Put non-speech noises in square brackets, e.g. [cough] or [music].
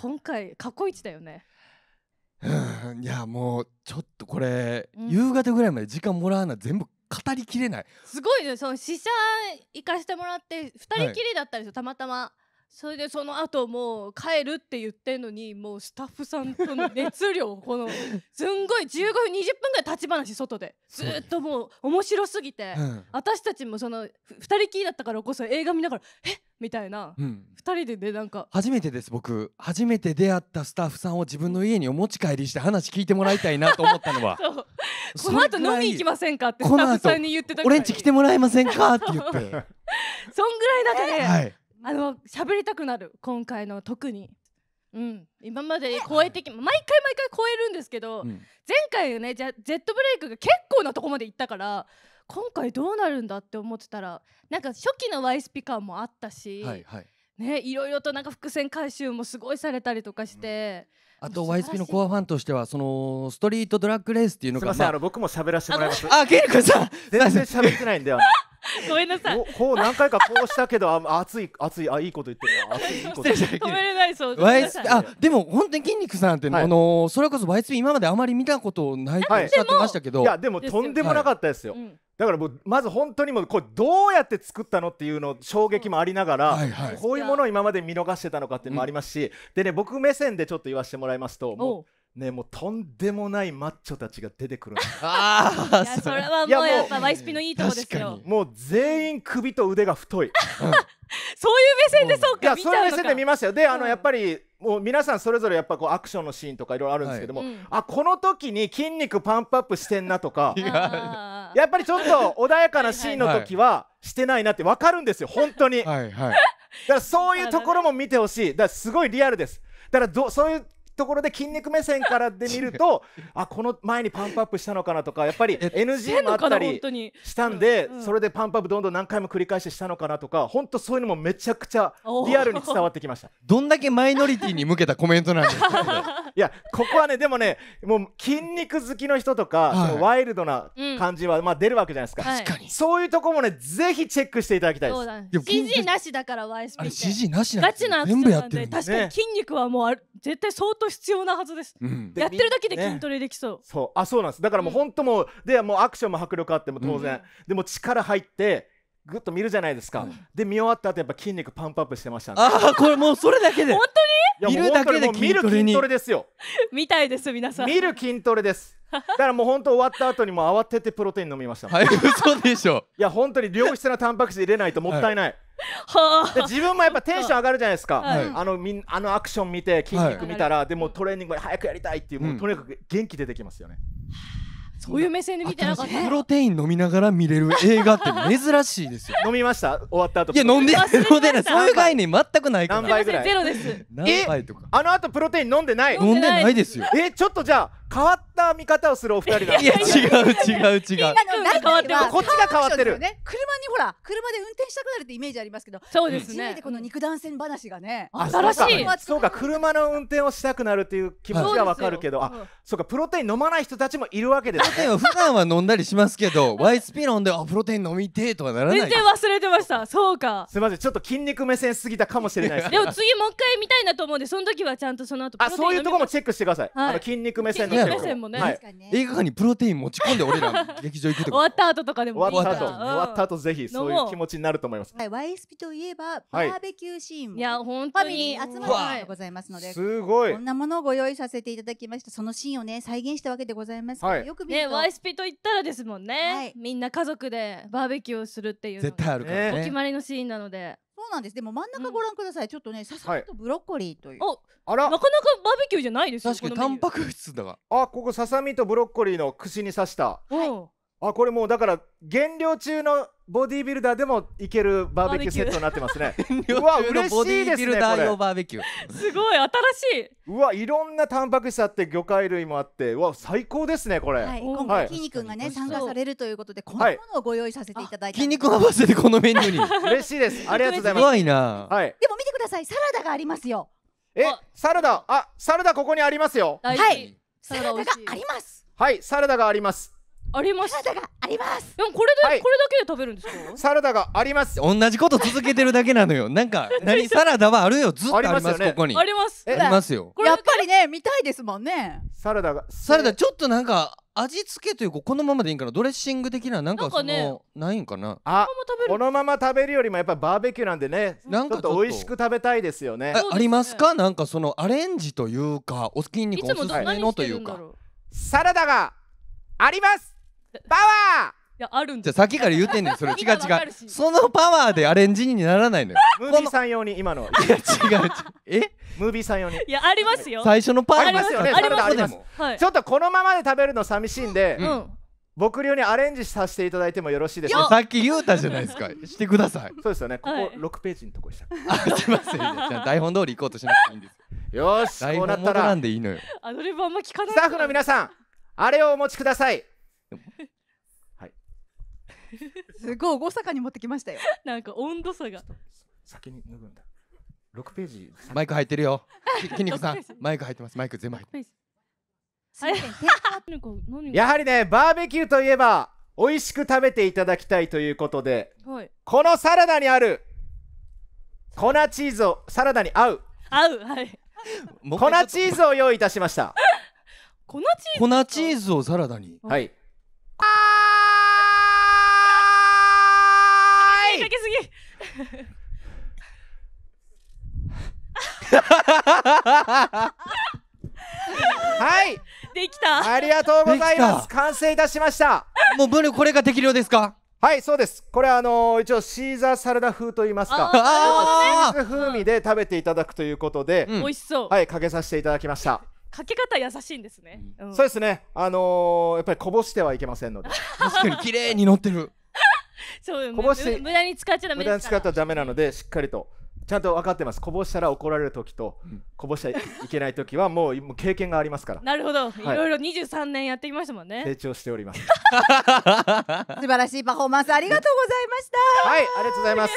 今回過去一だよねいやもうちょっとこれ、うん、夕方ぐらいまで時間もらわない全部語りきれないすごいねその試写行かしてもらって2人きりだったんですよ、はい、たまたまそれでその後もう帰るって言ってんのにもうスタッフさんとの熱量この [laughs] すんごい15分20分ぐらい立ち話外でずっともう面白すぎて、うん、私たちもその2人きりだったからこそ映画見ながら「えっみたいな、うん、2人ででなんか初めてです僕初めて出会ったスタッフさんを自分の家にお持ち帰りして話聞いてもらいたいなと思ったのは [laughs] この後飲み行きませんかってスタッフさんに言ってた俺んち来てもらえませんかって言って [laughs] そんぐらいだけで、はい、あの喋りたくなる今回の特に。うん、今まで超えてき毎回毎回超えるんですけど、うん、前回ねジェットブレイクが結構なとこまで行ったから今回どうなるんだって思ってたらなんか初期のワイスピ感もあったし、はいはいね、いろいろとなんか伏線回収もすごいされたりとかして。うん、あとワイスピのコアファンとしてはそのストリートドラッグレースっていうのがすみません、まあ、あの僕も喋らせてもらいますあゲイル君さん全然喋ってないんだよ [laughs] ごめんなさい。こう何回かこうしたけど、あ、熱い、熱い、あ、いいこと言ってるな。熱い、いいこと [laughs] 止めれないそう。ワイス、あ、でも、本当に筋肉さんって、はい、あのそれこそワイスピ今まであまり見たことないとおっしゃってましたけど。いや、でも、とんでもなかったですよ。はいだからまず本当にもうこれどうやって作ったのっていうの衝撃もありながら、こういうものを今まで見逃してたのかっていうのもありますし、でね僕目線でちょっと言わせてもらいますともうねもうとんでもないマッチョたちが出てくる [laughs] ああいやそれはもうやっぱワイスピのいいとこですよもう全員首と腕が太い、そういう目線でそうか、うん、いそういう目線で見ましたよであのやっぱり、もう皆さんそれぞれやっぱこうアクションのシーンとかいろいろあるんですけども、あこの時に筋肉パンプアップしてんなとかやっぱりちょっと穏やかなシーンの時はしてないなって分かるんですよ本当に、はいはい、だからそういうところも見てほしいだからすごいリアルですだからそういうところで筋肉目線からで見ると [laughs] あこの前にパンプアップしたのかなとかやっぱり NG もあったりしたんで、うんうん、それでパンプアップどんどん何回も繰り返ししたのかなとか本当そういうのもめちゃくちゃリアルに伝わってきましたどんだけマイノリティに向けたコメントなんですか [laughs] いやここはねでもねもう筋肉好きの人とか、はい、そのワイルドな感じは、うん、まあ出るわけじゃないですか、はい、そういうとこもねぜひチェックしていただきたいです CG なしだから YSP ってあれ CG なしなんです全部やってる、ね、確かに筋肉はもうある、絶対相当必要なはずです、うん、やってるだけで筋トレできそう、ね、そうあそうなんですだからもう本当もう、うん、でもうアクションも迫力あっても当然、うん、でも力入ってぐっと見るじゃないですか、で見終わった後やっぱ筋肉パンプアップしてましたああこれもうそれだけで本当に見るだけで筋トレに見る筋トレですよ見たいです皆さん見る筋トレですだからもう本当終わった後にも慌ててプロテイン飲みましたはい嘘でしょいや本当に良質なタンパク質入れないともったいない、はいで自分もやっぱテンション上がるじゃないですか、はい、あのみあのアクション見て筋肉見たら、はい、でもトレーニング早くやりたいっていう、うん、もうとにかく元気出てきますよね。そういう目線で見てなかったプロテイン飲みながら見れる映画って珍しいですよ [laughs] 飲みました終わった後いや飲んで飲んでないそういう概念全くないから何倍ぐらいゼロです何倍とかあの後プロテイン飲んでない飲んでないですよえちょっとじゃあ変わった見方をするお二人だいや違う違う違うみ変わってこっちが変わってる、車にほら車で運転したくなるってイメージありますけどそうですねこの肉弾戦話がね新しいそうか車の運転をしたくなるっていう気持ちはわかるけど、あそうかプロテイン飲まない人たちもいるわけですね普段は飲んだりしますけどワイスピロンであプロテイン飲みてとかならない全然忘れてましたそうかすみませんちょっと筋肉目線すぎたかもしれないです、でも次もう一回見たいなと思うんでその時はちゃんとその後あそういうところもチェックしてください、い、あの筋肉目線のやろもはい、映画館にプロテイン持ち込んで俺ら [laughs] 劇場行くとか終わった後とかでも終わった後、終わった後ぜひそういう気持ちになると思いますはい YSP といえばバーベキューシーンい、や本当に集まるものございますのですごいこんなものをご用意させていただきましたそのシーンをね再現したわけでございますはい、よく見るとね YSP と言ったらですもんね、はい、みんな家族でバーベキューをするっていう絶対あるから、ね、お決まりのシーンなのでそうなんですでも真ん中ご覧ください、ちょっとねささっとブロッコリーという、あらなかなかバーベキューじゃないですよ確かにタンパク質だがあここささみとブロッコリーの串に刺した、はい、あこれもうだから減量中のボディービルダーでもいけるバーベキューセットになってますね [laughs] うわ嬉しいですねバーベキューすごい新しいうわいろんなタンパク質あって魚介類もあってうわ最高ですねこれ、はい、今回きんに君がね、参加されるということでこのものをご用意させていただいて、はい、きに君合わせてこのメニューに [laughs] 嬉しいですありがとうございますすいなはいでも見てくださいサラダがありますよえサラダあサラダここにありますよはいサラダがありますはいサラダがありますあります。サラダがあります。でもこれで、はい、これだけで食べるんですか？サラダがあります。同じこと続けてるだけなのよ。なんか何 [laughs] サラダはあるよ。ずっとあります、ね、ここに。あります。ありますよ。やっぱりね見たいですもんね。サラダがサラダちょっとなんか味付けというかこのままでいいからドレッシング的ななんかその、ね、ないんかなあこのまま食べるよりもやっぱバーベキューなんでねなんかちょっと美味しく食べたいですよねありますかなんかそのアレンジというかお好きにおすすめのというかサラダがありますパワーいやあるんじゃさっきから言ってんねんそれ違う違うそのパワーでアレンジにならないのよムービーさん用に今のいや違う違うえムービーさん用にいやありますよ最初のパワーありますよねありますちょっとこのままで食べるの寂しいんで、うん、僕流にアレンジさせていただいてもよろしいですかさっき言うたじゃないですかしてくださいそうですよねここ六ページのとこでした、あすいませんじゃ台本通り行こうとしなくていいんですよしこうなったらアドリブあんま聞かないスタッフの皆さんあれをお持ちくださいはい。すごい大阪に持ってきましたよ。[laughs] なんか温度差が。先に脱ぐんだ。六ページ。マイク入ってるよ。筋 [laughs] 肉さん、マイク入ってます。マイク全部入ってます。やはりね、バーベキューといえば美味しく食べていただきたいということで、はい、このサラダにある粉チーズをサラダに合う合うはい粉チーズを用意いたしました [laughs] 粉チーズ粉チーズをサラダにはいはいできたありがとうございます完成いたしましたもうブルこれができるようですかはいそうですこれあのー、一応シーザーサラダ風と言いますかああ、ー風味で食べていただくということで、美味しそうはいかけさせていただきましたかけ方優しいんですね、うん、そうですねあのー、やっぱりこぼしてはいけませんので確かに綺麗に乗ってる [laughs] そうこぼし無駄に使っちゃダメ無駄に使ったらダメなのでしっかりとちゃんと分かってますこぼしたら怒られる時と、うん、こぼしちゃいけない時はもう経験がありますからなるほど、はい、いろいろ23年やってきましたもんね成長しております [laughs] [laughs] 素晴らしいパフォーマンスありがとうございましたはいありがとうございます